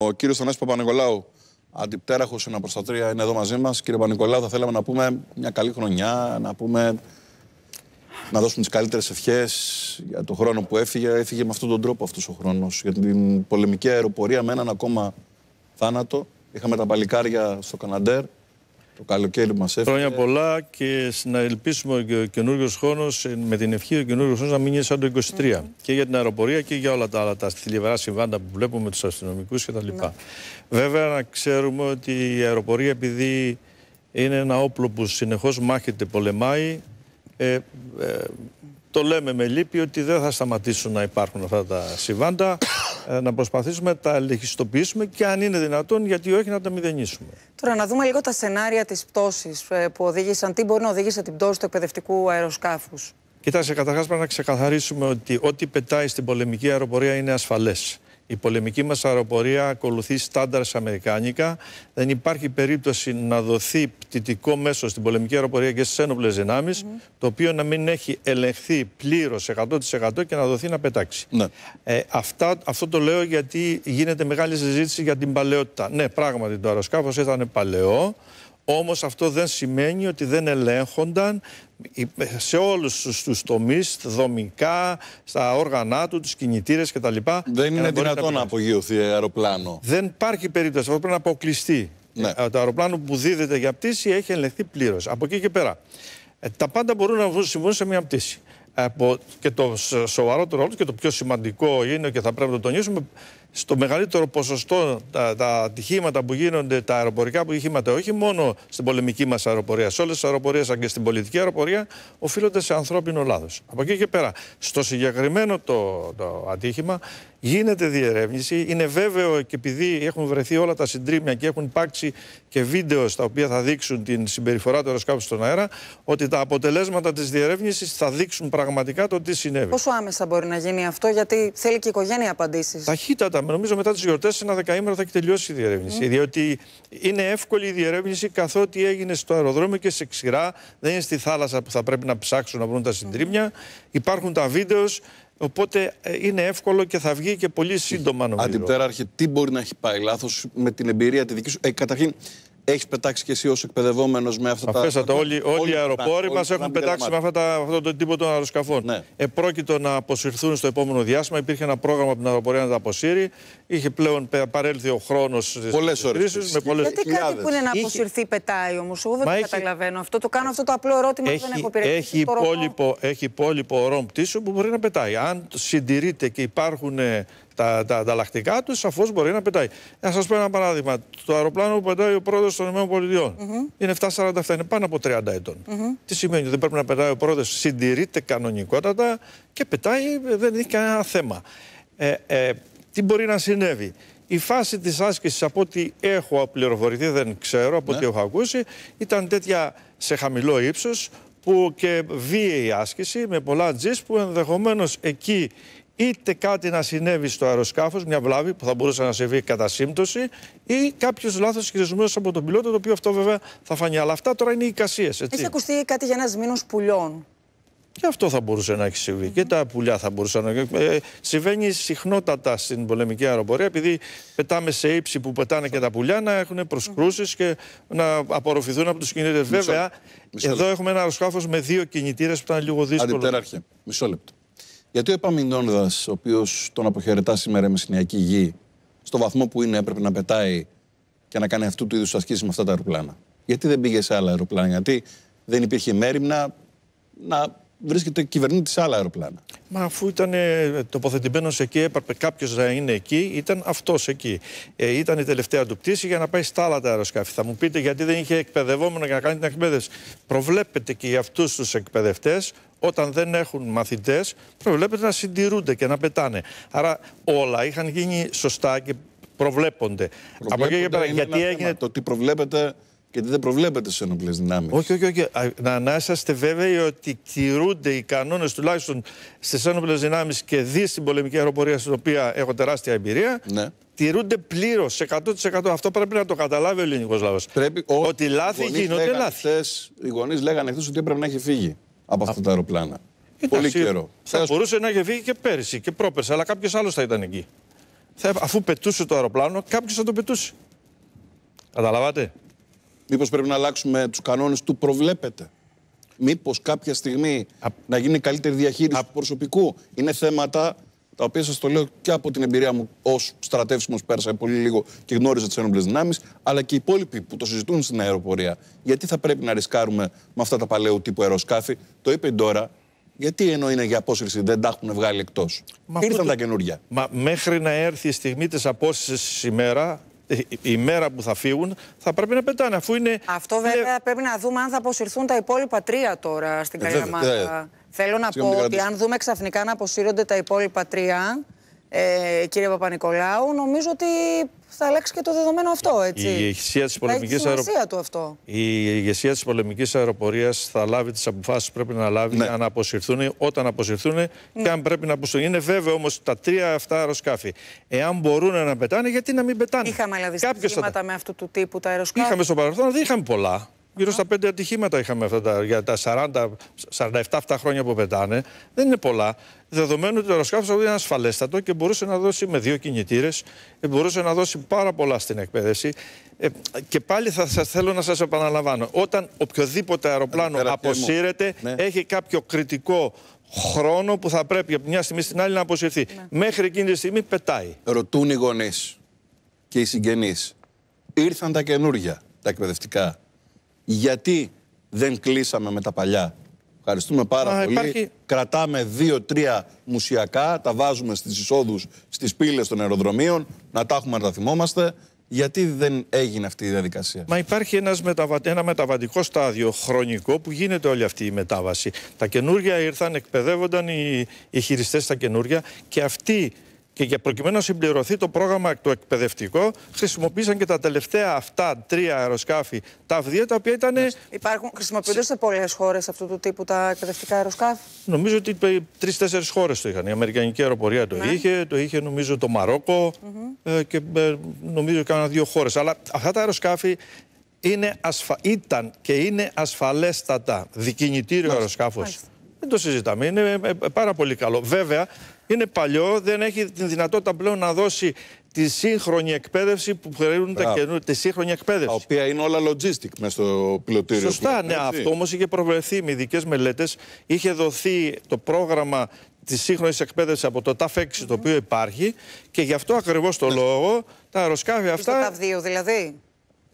Ο κύριος Θανάσης Παπα-Νικολάου, αντιπτέραχος ένα είναι εδώ μαζί μας. Κύριε Παπα-Νικολάου, θα θέλαμε να πούμε μια καλή χρονιά, να πούμε. Να δώσουμε τις καλύτερες ευχές για τον χρόνο που έφυγε. Έφυγε με αυτόν τον τρόπο αυτός ο χρόνος. Για την πολεμική αεροπορία με έναν ακόμα θάνατο. Είχαμε τα παλικάρια στο Καναντέρ. Το καλοκαίρι μας έφυγε. Χρόνια πολλά και να ελπίσουμε ο καινούριος χρόνος, ε, με την ευχή ο καινούριος χρόνος να μην είναι σαν το 23. Και για την αεροπορία και για όλα τα άλλα τα θλιβερά συμβάντα που βλέπουμε τους αστυνομικούς κτλ. Ναι. Βέβαια, να ξέρουμε ότι η αεροπορία, επειδή είναι ένα όπλο που συνεχώς μάχεται, πολεμάει. Ε, ε, το λέμε με λύπη ότι δεν θα σταματήσουν να υπάρχουν αυτά τα συμβάντα. Ε, να προσπαθήσουμε να τα ελεγχιστοποιήσουμε και αν είναι δυνατόν, γιατί όχι να τα μηδενίσουμε. Τώρα, να δούμε λίγο τα σενάρια της πτώσης ε, που οδήγησαν. Τι μπορεί να οδήγησε την πτώση του εκπαιδευτικού αεροσκάφους. Κοιτάξτε, καταρχάς πρέπει να ξεκαθαρίσουμε ότι ό,τι πετάει στην πολεμική αεροπορία είναι ασφαλές. Η πολεμική μας αεροπορία ακολουθεί στάνταρ αμερικάνικα. Δεν υπάρχει περίπτωση να δοθεί πτυτικό μέσο στην πολεμική αεροπορία και στις ένοπλες δυνάμεις, το οποίο να μην έχει ελεγχθεί πλήρως 100% και να δοθεί να πετάξει. Ναι. Ε, αυτά, αυτό το λέω γιατί γίνεται μεγάλη συζήτηση για την παλαιότητα. Ναι, πράγματι το αεροσκάφος ήταν παλαιό, όμως αυτό δεν σημαίνει ότι δεν ελέγχονταν σε όλους τους τομείς, δομικά, στα όργανα του, τους κινητήρες κτλ. Δεν είναι δυνατόν να, απογειωθεί αεροπλάνο. Δεν υπάρχει περίπτωση, αυτό πρέπει να αποκλειστεί. Ναι. Ε, το αεροπλάνο που δίδεται για πτήση έχει ελεγχθεί πλήρως. Από εκεί και πέρα. Ε, τα πάντα μπορούν να συμβούν σε μια πτήση. Ε, και το σοβαρότερο όλο και το πιο σημαντικό είναι και θα πρέπει να το τονίσουμε στο μεγαλύτερο ποσοστό τα, τα ατυχήματα που γίνονται, τα αεροπορικά που ατυχήματα, όχι μόνο στην πολεμική μας αεροπορία, σε όλες τις αεροπορίες αλλά και στην πολιτική αεροπορία, οφείλονται σε ανθρώπινο λάθος. Από εκεί και πέρα, στο συγκεκριμένο το, το ατύχημα γίνεται διερεύνηση. Είναι βέβαιο και επειδή έχουν βρεθεί όλα τα συντρίμια και έχουν υπάρξει και βίντεο στα οποία θα δείξουν την συμπεριφορά του αεροσκάφου στον αέρα, ότι τα αποτελέσματα της διερεύνησης θα δείξουν πραγματικά το τι συνέβη. Πόσο άμεσα μπορεί να γίνει αυτό, γιατί θέλει και η οικογένεια απαντήσεις. Ταχύτατα μετά. Νομίζω μετά τις γιορτές, ένα δεκαήμερο θα έχει τελειώσει η διερεύνηση. Διότι είναι εύκολη η διερεύνηση καθότι έγινε στο αεροδρόμιο και σε ξηρά. Δεν είναι στη θάλασσα που θα πρέπει να ψάξουν να βρουν τα συντρίμια. Υπάρχουν τα βίντεος. Οπότε ε, είναι εύκολο και θα βγει και πολύ σύντομα νομίζω. Αντιπτέραρχε, τι μπορεί να έχει πάει λάθος με την εμπειρία τη δική σου. Ε, καταρχήν, έχεις πετάξει και εσύ ως εκπαιδευόμενος με αυτά τα. Όλοι, όλοι, όλοι οι αεροπόροι μα έχουν πετάξει με αυτά τα, αυτόν τον τύπο των αεροσκαφών. Ναι. Επρόκειτο να αποσυρθούν στο επόμενο διάστημα. Υπήρχε ένα πρόγραμμα από την αεροπορία να τα αποσύρει. Είχε πλέον παρέλθει ο χρόνος τη πολλέ Με πολλές Γιατί κάτι που είναι να αποσυρθεί πετάει όμως. Εγώ δεν το έχει... καταλαβαίνω αυτό. Το κάνω αυτό το απλό ερώτημα έχει, που δεν έχω πειράξει. Έχει υπόλοιπο ορών πτήσεων που μπορεί να πετάει. Αν συντηρείται και υπάρχουν ε, τα, τα ανταλλακτικά τους, σαφώς μπορεί να πετάει. Να σας πω ένα παράδειγμα. Το αεροπλάνο που πετάει ο πρόεδρος των ΗΠΑ mm είναι 747, είναι πάνω από 30 ετών. Mm Τι σημαίνει ότι δεν πρέπει να πετάει ο πρόεδρος, συντηρείται κανονικότατα και πετάει, δεν έχει κανένα θέμα. Ε, ε, τι μπορεί να συνέβη. Η φάση της άσκησης από ό,τι έχω πληροφορηθεί, δεν ξέρω, από ναι. έχω ακούσει, ήταν τέτοια σε χαμηλό ύψος που και βίαιη άσκηση με πολλά τζις που ενδεχομένως εκεί είτε κάτι να συνέβη στο αεροσκάφος, μια βλάβη που θα μπορούσε να συμβεί κατά σύμπτωση, ή κάποιος λάθος χειρισμένος από τον πιλότο, το οποίο αυτό βέβαια θα φανεί. Αλλά αυτά τώρα είναι οι εικασίες. Έχει ακουστεί κάτι για ένας μήνος πουλιών. Και αυτό θα μπορούσε να έχει συμβεί. Mm -hmm. Και τα πουλιά θα μπορούσαν να. Ε, συμβαίνει συχνότατα στην πολεμική αεροπορία, επειδή πετάμε σε ύψη που πετάνε και τα πουλιά να έχουν προσκρούσεις και να απορροφηθούν από τους κινητήρες. Βέβαια, εδώ έχουμε ένα αεροσκάφος με δύο κινητήρες που ήταν λίγο δύσκολο. Αντιπτεράρχεια. Μισό λεπτό. Γιατί ο Επαμινόνιδα, ο οποίος τον αποχαιρετά σήμερα με συνιακή γη, στο βαθμό που είναι έπρεπε να πετάει και να κάνει αυτού του είδους ασκήσεις με αυτά τα αεροπλάνα. Γιατί δεν πήγε σε άλλα αεροπλάνα, Γιατί δεν υπήρχε μέρημνα να βρίσκεται κυβερνήτη σε άλλα αεροπλάνα. Μα αφού ήταν ε, τοποθετημένος εκεί, έπρεπε κάποιος να είναι εκεί, ήταν αυτός εκεί. Ε, ήταν η τελευταία του πτήση για να πάει στα άλλα τα αεροσκάφη. Θα μου πείτε γιατί δεν είχε εκπαιδευόμενο για να κάνει την εκπαίδευση. Προβλέπεται και για αυτούς τους εκπαιδευτές όταν δεν έχουν μαθητές, προβλέπεται να συντηρούνται και να πετάνε. Άρα όλα είχαν γίνει σωστά και προβλέπονται. προβλέπονται Από εκεί και γιατί έγινε. το τι προβλέπεται και τι δεν προβλέπεται στις ενόπλες δυνάμεις. Όχι, όχι, όχι. Να, να είσαστε βέβαιοι ότι τηρούνται οι κανόνες τουλάχιστον στις ενόπλες δυνάμεις και δει στην πολεμική αεροπορία, στην οποία έχω τεράστια εμπειρία. Ναι. Τηρούνται πλήρως 100%. Αυτό πρέπει να το καταλάβει ο ελληνικός λαός. Ότι λάθη γίνονται λάθη. οι γονείς λέγανε χθες ότι έπρεπε να έχει φύγει από αυτά τα αεροπλάνα. Πολύ σύ... καιρό. Θα μπορούσε να είχε βγει και πέρυσι και πρόπερσι, αλλά κάποιος άλλος θα ήταν εκεί. Θα, αφού πετούσε το αεροπλάνο, κάποιος θα το πετούσε. Καταλαβαίνετε. Μήπως πρέπει να αλλάξουμε τους κανόνες του προβλέπετε. Μήπως κάποια στιγμή να γίνει καλύτερη διαχείριση Α... του προσωπικού. Είναι θέματα τα οποία σας το λέω και από την εμπειρία μου ως στρατεύσιμος πέρασα πολύ λίγο και γνώριζα τις ένοπλες δυνάμεις, αλλά και οι υπόλοιποι που το συζητούν στην αεροπορία. Γιατί θα πρέπει να ρισκάρουμε με αυτά τα παλαιού τύπου αεροσκάφη, το είπε τώρα, γιατί ενώ είναι για απόσυρση δεν τα έχουν βγάλει εκτός. Ήρθαν το... τα καινούργια. Μα μέχρι να έρθει η στιγμή της απόσυρσης ημέρα, η μέρα που θα φύγουν, θα πρέπει να πετάνε. Αφού είναι... Αυτό βέβαια πρέπει να δούμε αν θα αποσυρθούν τα υπόλοιπα τρία τώρα στην ε, Καλαμάτα. Θέλω να πω ότι αν δούμε ξαφνικά να αποσύρονται τα υπόλοιπα τρία, ε, κύριε Παπα-Νικολάου, νομίζω ότι θα αλλάξει και το δεδομένο αυτό. Έτσι. Η ηγεσία της πολεμική αεροπορία. Η ηγεσία της πολεμικής αεροπορίας θα λάβει τις αποφάσεις που πρέπει να λάβει ναι. αν αποσυρθούν, όταν αποσυρθούν ναι. και αν πρέπει να αποσυρθούν. Είναι βέβαιο όμως τα τρία αυτά αεροσκάφη. Εάν μπορούν να πετάνε, γιατί να μην πετάνε. Είχαμε δηλαδή θα... με αυτού του τύπου τα αεροσκάφη. Είχαμε στο παρελθόν, δεν είχαμε πολλά γύρω στα πέντε ατυχήματα είχαμε αυτά τα, για τα 40, 47 χρόνια που πετάνε. Δεν είναι πολλά. Δεδομένου ότι το αεροσκάφος είναι ασφαλέστατο και μπορούσε να δώσει με δύο κινητήρες, ε, μπορούσε να δώσει πάρα πολλά στην εκπαίδευση. Ε, και πάλι θα σας, θέλω να σας επαναλαμβάνω. Όταν οποιοδήποτε αεροπλάνο αποσύρεται, ναι. έχει κάποιο κριτικό χρόνο που θα πρέπει από μια στιγμή στην άλλη να αποσυρθεί. Ναι. Μέχρι εκείνη τη στιγμή πετάει. Ρωτούν οι γονείς και οι συγγενείς. Ήρθαν τα καινούργια τα εκπαιδευτικά γιατί δεν κλείσαμε με τα παλιά. Ευχαριστούμε πάρα πολύ. Υπάρχει... Κρατάμε δύο-τρία μουσιακά, τα βάζουμε στις εισόδους, στις πύλες των αεροδρομίων, να τα έχουμε να τα θυμόμαστε. Γιατί δεν έγινε αυτή η διαδικασία. Μα υπάρχει ένας μεταβα... ένα μεταβατικό στάδιο χρονικό που γίνεται όλη αυτή η μετάβαση. Τα καινούργια ήρθαν, εκπαιδεύονταν οι, οι χειριστές τα καινούργια και αυτοί και για προκειμένου να συμπληρωθεί το πρόγραμμα το εκπαιδευτικό, χρησιμοποίησαν και τα τελευταία αυτά τρία τα ΤΑΒ2, τα οποία ήταν. Υπάρχουν, χρησιμοποιούνται σε πολλές χώρες αυτού του τύπου τα εκπαιδευτικά αεροσκάφη. Νομίζω ότι τρει-τέσσερι χώρες το είχαν. Η Αμερικανική αεροπορία το ναι. είχε, το είχε νομίζω το μαροκο ε, και ε, νομίζω κάνα δύο χώρες. Αλλά αυτά τα αεροσκάφη είναι ασφα... ήταν και είναι ασφαλέστατα. Δικινητήριο αεροσκάφο. Δεν το συζητάμε. Είναι ε, πάρα πολύ καλό. Βέβαια, είναι παλιό, δεν έχει την δυνατότητα πλέον να δώσει τη σύγχρονη εκπαίδευση που χρειάζονται τα καινούργια, τη σύγχρονη εκπαίδευση. Τα οποία είναι όλα logistic μέσα στο πιλωτήριο. Σωστά, ναι. Αυτό όμως είχε προβλεφθεί με ειδικές μελέτες. Είχε δοθεί το πρόγραμμα της σύγχρονης εκπαίδευσης από το TAF6 mm-hmm. το οποίο υπάρχει και γι' αυτό ακριβώς το ναι. λόγο τα αεροσκάφη αυτά. Στο TAF2 δηλαδή.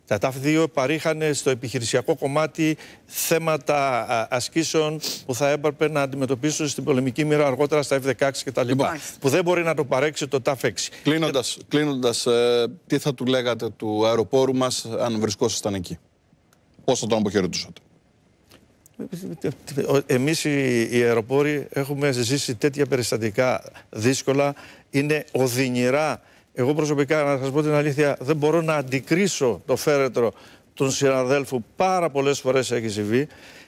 Τα ΤΑΦ2 παρήχανε στο επιχειρησιακό κομμάτι θέματα ασκήσεων που θα έπρεπε να αντιμετωπίσουν στην πολεμική μοίρα αργότερα στα F-16 κτλ. Λοιπόν. Που δεν μπορεί να το παρέξει το ΤΑΦ6. Κλείνοντα, κλείνοντας, ε, ε, τι θα του λέγατε του αεροπόρου μας αν βρισκόσασταν εκεί, Πώς θα τον αποχαιρετούσατε. Εμείς οι αεροπόροι έχουμε ζήσει τέτοια περιστατικά δύσκολα. Είναι οδυνηρά εγώ προσωπικά, να σας πω την αλήθεια, δεν μπορώ να αντικρίσω το φέρετρο των συναδέλφου. Πάρα πολλές φορές έχει συμβεί.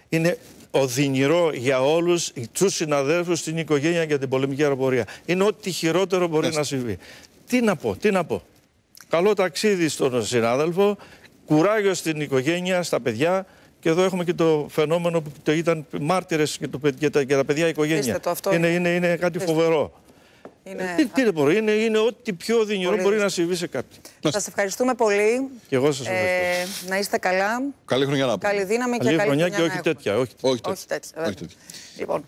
Είναι οδυνηρό για όλους τους συναδέλφους, την οικογένεια και την πολεμική αεροπορία. Είναι ό,τι χειρότερο μπορεί να συμβεί. Τι να πω, τι να πω. Καλό ταξίδι στον συνάδελφο, κουράγιο στην οικογένεια, στα παιδιά. Και εδώ έχουμε και το φαινόμενο που το ήταν μάρτυρες και, και, τα παιδιά οικογένεια. Το, είναι, είναι, είναι κάτι φοβερό. Είναι... Ε, τι, τι δεν μπορεί, είναι, είναι ό,τι πιο δυνηρό πολύ... μπορεί να συμβεί σε κάποιον. Σας ευχαριστούμε πολύ. Και εγώ σας ε, ευχαριστώ. Ε, να είστε καλά. Καλή χρονιά να πούμε. Καλή δύναμη καλή και καλή χρονιά. Καλή χρονιά και όχι τέτοια, όχι τέτοια. Όχι τέτοια. Όχι τέτοια. Λοιπόν.